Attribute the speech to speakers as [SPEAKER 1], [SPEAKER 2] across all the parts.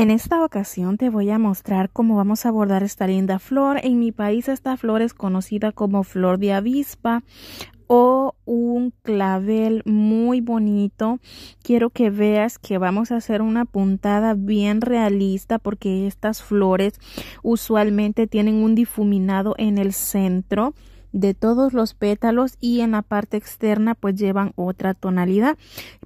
[SPEAKER 1] En esta ocasión te voy a mostrar cómo vamos a abordar esta linda flor. En mi país esta flor es conocida como flor de avispa o un clavel muy bonito. Quiero que veas que vamos a hacer una puntada bien realista porque estas flores usualmente tienen un difuminado en el centro de todos los pétalos y en la parte externa pues llevan otra tonalidad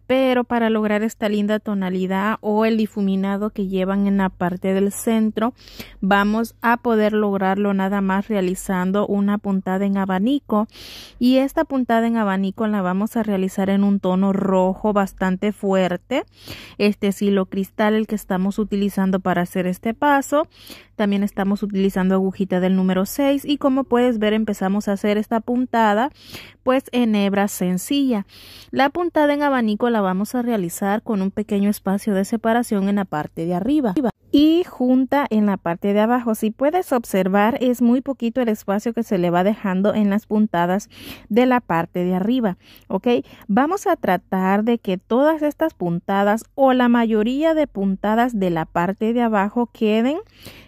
[SPEAKER 1] pero para lograr esta linda tonalidad o el difuminado que llevan en la parte del centro vamos a poder lograrlo nada más realizando una puntada en abanico y esta puntada en abanico la vamos a realizar en un tono rojo bastante fuerte este silo cristal el que estamos utilizando para hacer este paso también estamos utilizando agujita del número 6 y como puedes ver empezamos a hacer esta puntada pues en hebra sencilla. La puntada en abanico la vamos a realizar con un pequeño espacio de separación en la parte de arriba y junta en la parte de abajo. Si puedes observar es muy poquito el espacio que se le va dejando en las puntadas de la parte de arriba. Ok, vamos a tratar de que todas estas puntadas o la mayoría de puntadas de la parte de abajo queden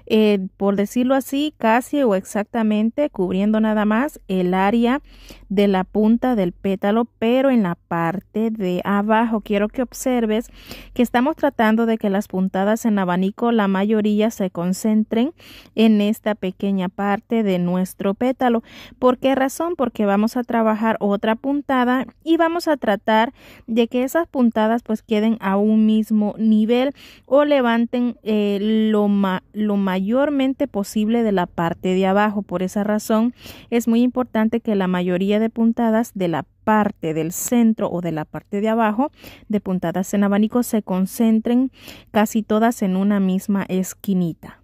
[SPEAKER 1] eh, por decirlo así, casi o exactamente cubriendo nada más el área de la punta del pétalo, pero en la parte de abajo. Quiero que observes que estamos tratando de que las puntadas en abanico, la mayoría se concentren en esta pequeña parte de nuestro pétalo. ¿Por qué razón? Porque vamos a trabajar otra puntada y vamos a tratar de que esas puntadas pues queden a un mismo nivel o levanten eh, lo, lo mayor mayormente posible de la parte de abajo. Por esa razón es muy importante que la mayoría de puntadas de la parte del centro o de la parte de abajo de puntadas en abanico se concentren casi todas en una misma esquinita.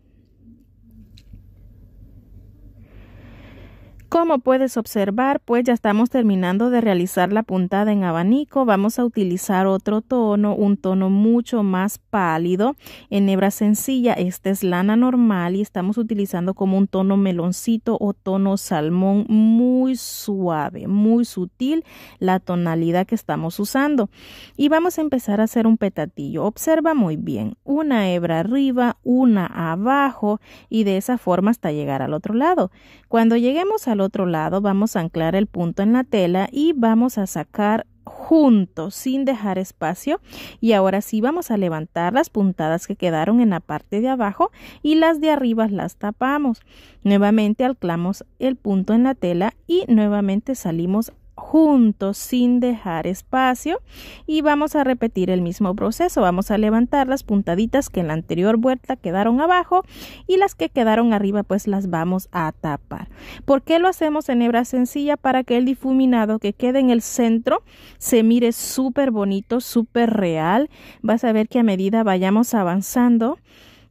[SPEAKER 1] Como puedes observar, pues ya estamos terminando de realizar la puntada en abanico. Vamos a utilizar otro tono, un tono mucho más pálido. En hebra sencilla, esta es lana normal y estamos utilizando como un tono meloncito o tono salmón muy suave, muy sutil la tonalidad que estamos usando. Y vamos a empezar a hacer un petatillo. Observa muy bien, una hebra arriba, una abajo y de esa forma hasta llegar al otro lado. Cuando lleguemos al otro lado, vamos a anclar el punto en la tela y vamos a sacar juntos sin dejar espacio y ahora sí vamos a levantar las puntadas que quedaron en la parte de abajo y las de arriba las tapamos nuevamente alclamos el punto en la tela y nuevamente salimos juntos sin dejar espacio y vamos a repetir el mismo proceso vamos a levantar las puntaditas que en la anterior vuelta quedaron abajo y las que quedaron arriba pues las vamos a tapar ¿por qué lo hacemos en hebra sencilla? para que el difuminado que quede en el centro se mire súper bonito súper real vas a ver que a medida vayamos avanzando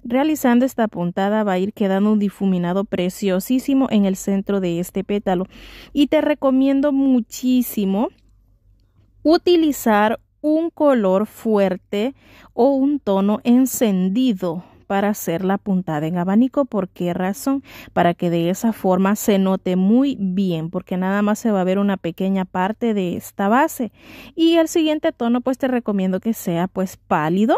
[SPEAKER 1] Realizando esta puntada va a ir quedando un difuminado preciosísimo en el centro de este pétalo. Y te recomiendo muchísimo utilizar un color fuerte o un tono encendido para hacer la puntada en abanico. ¿Por qué razón? Para que de esa forma se note muy bien, porque nada más se va a ver una pequeña parte de esta base. Y el siguiente tono, pues te recomiendo que sea pues pálido,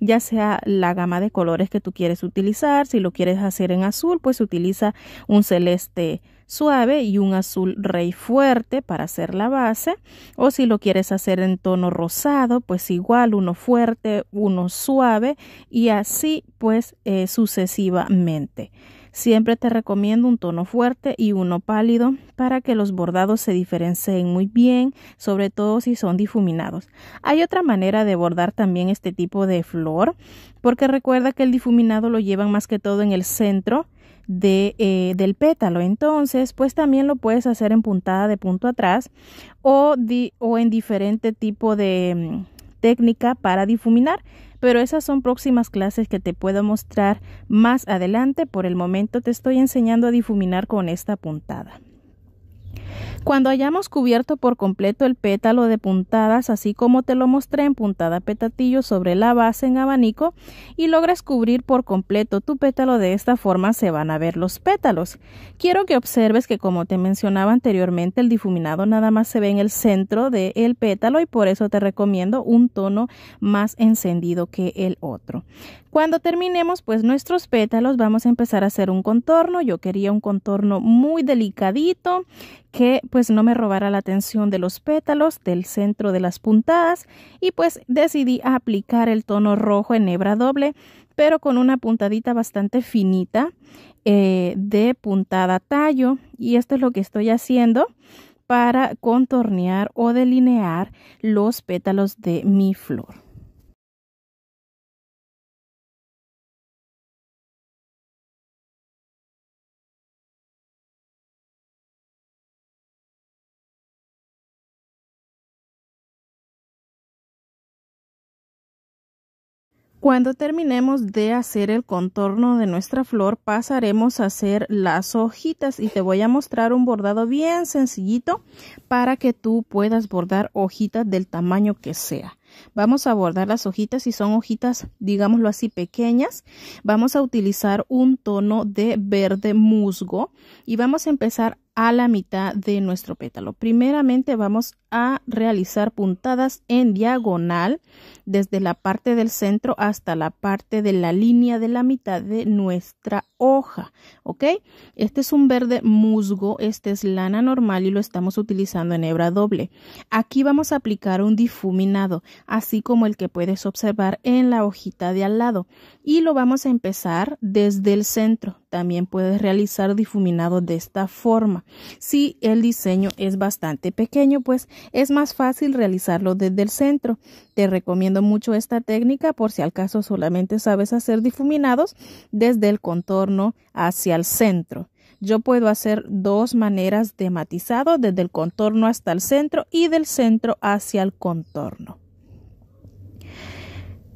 [SPEAKER 1] ya sea la gama de colores que tú quieres utilizar. Si lo quieres hacer en azul, pues utiliza un celeste suave y un azul rey fuerte para hacer la base o si lo quieres hacer en tono rosado pues igual uno fuerte uno suave y así pues eh, sucesivamente siempre te recomiendo un tono fuerte y uno pálido para que los bordados se diferencien muy bien sobre todo si son difuminados hay otra manera de bordar también este tipo de flor porque recuerda que el difuminado lo llevan más que todo en el centro de, eh, del pétalo. Entonces, pues también lo puedes hacer en puntada de punto atrás o, di, o en diferente tipo de mm, técnica para difuminar. Pero esas son próximas clases que te puedo mostrar más adelante. Por el momento te estoy enseñando a difuminar con esta puntada. Cuando hayamos cubierto por completo el pétalo de puntadas, así como te lo mostré en puntada petatillo sobre la base en abanico, y logras cubrir por completo tu pétalo de esta forma, se van a ver los pétalos. Quiero que observes que como te mencionaba anteriormente, el difuminado nada más se ve en el centro del pétalo y por eso te recomiendo un tono más encendido que el otro. Cuando terminemos pues nuestros pétalos vamos a empezar a hacer un contorno. Yo quería un contorno muy delicadito que pues no me robara la atención de los pétalos, del centro de las puntadas y pues decidí aplicar el tono rojo en hebra doble, pero con una puntadita bastante finita eh, de puntada tallo y esto es lo que estoy haciendo para contornear o delinear los pétalos de mi flor. Cuando terminemos de hacer el contorno de nuestra flor, pasaremos a hacer las hojitas y te voy a mostrar un bordado bien sencillito para que tú puedas bordar hojitas del tamaño que sea. Vamos a bordar las hojitas, y son hojitas, digámoslo así, pequeñas, vamos a utilizar un tono de verde musgo y vamos a empezar a la mitad de nuestro pétalo. Primeramente vamos a realizar puntadas en diagonal desde la parte del centro hasta la parte de la línea de la mitad de nuestra hoja. ¿Ok? Este es un verde musgo, este es lana normal y lo estamos utilizando en hebra doble. Aquí vamos a aplicar un difuminado, así como el que puedes observar en la hojita de al lado. Y lo vamos a empezar desde el centro, también puedes realizar difuminado de esta forma. Si el diseño es bastante pequeño, pues es más fácil realizarlo desde el centro. Te recomiendo mucho esta técnica por si al caso solamente sabes hacer difuminados desde el contorno hacia el centro. Yo puedo hacer dos maneras de matizado, desde el contorno hasta el centro y del centro hacia el contorno.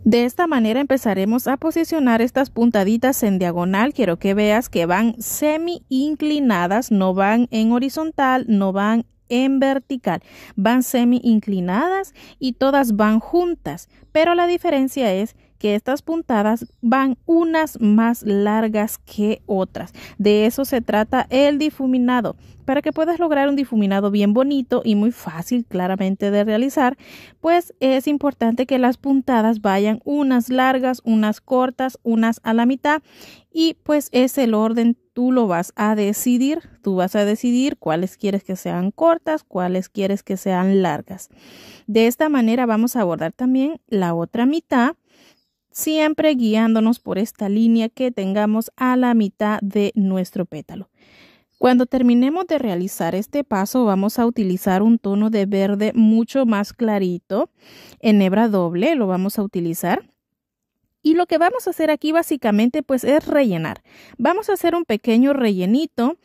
[SPEAKER 1] De esta manera empezaremos a posicionar estas puntaditas en diagonal. Quiero que veas que van semi inclinadas, no van en horizontal, no van en vertical. Van semi inclinadas y todas van juntas, pero la diferencia es que estas puntadas van unas más largas que otras. De eso se trata el difuminado. Para que puedas lograr un difuminado bien bonito y muy fácil claramente de realizar, pues es importante que las puntadas vayan unas largas, unas cortas, unas a la mitad y pues es el orden tú lo vas a decidir, tú vas a decidir cuáles quieres que sean cortas, cuáles quieres que sean largas. De esta manera vamos a abordar también la otra mitad siempre guiándonos por esta línea que tengamos a la mitad de nuestro pétalo. Cuando terminemos de realizar este paso vamos a utilizar un tono de verde mucho más clarito en hebra doble, lo vamos a utilizar. Y lo que vamos a hacer aquí básicamente pues es rellenar. Vamos a hacer un pequeño rellenito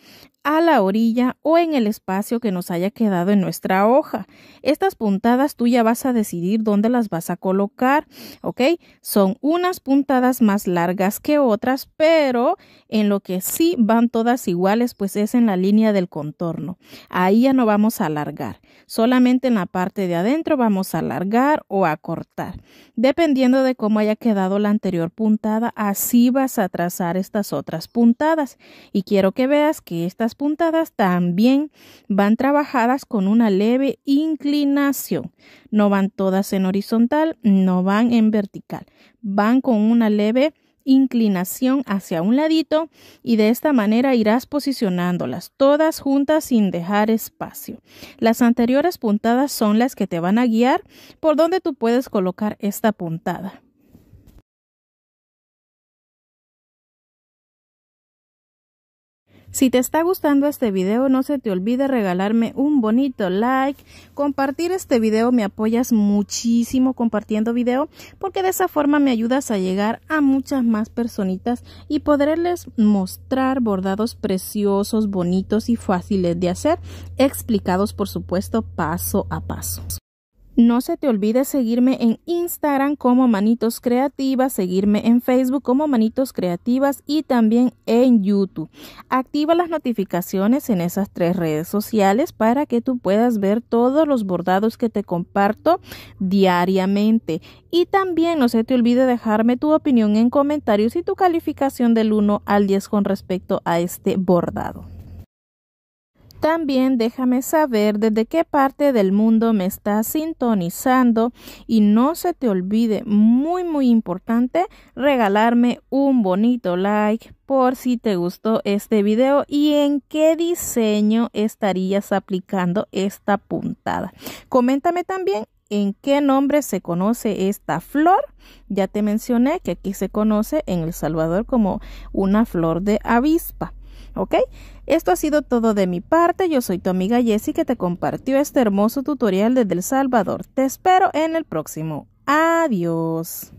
[SPEAKER 1] a la orilla o en el espacio que nos haya quedado en nuestra hoja. Estas puntadas tú ya vas a decidir dónde las vas a colocar, ¿ok? Son unas puntadas más largas que otras, pero en lo que sí van todas iguales, pues es en la línea del contorno. Ahí ya no vamos a alargar, solamente en la parte de adentro vamos a alargar o a cortar. Dependiendo de cómo haya quedado la anterior puntada, así vas a trazar estas otras puntadas. Y quiero que veas que estas puntadas también van trabajadas con una leve inclinación. No van todas en horizontal, no van en vertical. Van con una leve inclinación hacia un ladito y de esta manera irás posicionándolas todas juntas sin dejar espacio. Las anteriores puntadas son las que te van a guiar por donde tú puedes colocar esta puntada. Si te está gustando este video no se te olvide regalarme un bonito like, compartir este video, me apoyas muchísimo compartiendo video porque de esa forma me ayudas a llegar a muchas más personitas y poderles mostrar bordados preciosos, bonitos y fáciles de hacer, explicados por supuesto paso a paso. No se te olvide seguirme en Instagram como Manitos Creativas, seguirme en Facebook como Manitos Creativas y también en YouTube. Activa las notificaciones en esas tres redes sociales para que tú puedas ver todos los bordados que te comparto diariamente. Y también no se te olvide dejarme tu opinión en comentarios y tu calificación del 1 al 10 con respecto a este bordado. También déjame saber desde qué parte del mundo me estás sintonizando y no se te olvide, muy muy importante, regalarme un bonito like por si te gustó este video y en qué diseño estarías aplicando esta puntada. Coméntame también en qué nombre se conoce esta flor. Ya te mencioné que aquí se conoce en El Salvador como una flor de avispa. ¿Ok? Esto ha sido todo de mi parte. Yo soy tu amiga Jessie que te compartió este hermoso tutorial desde El Salvador. Te espero en el próximo. Adiós.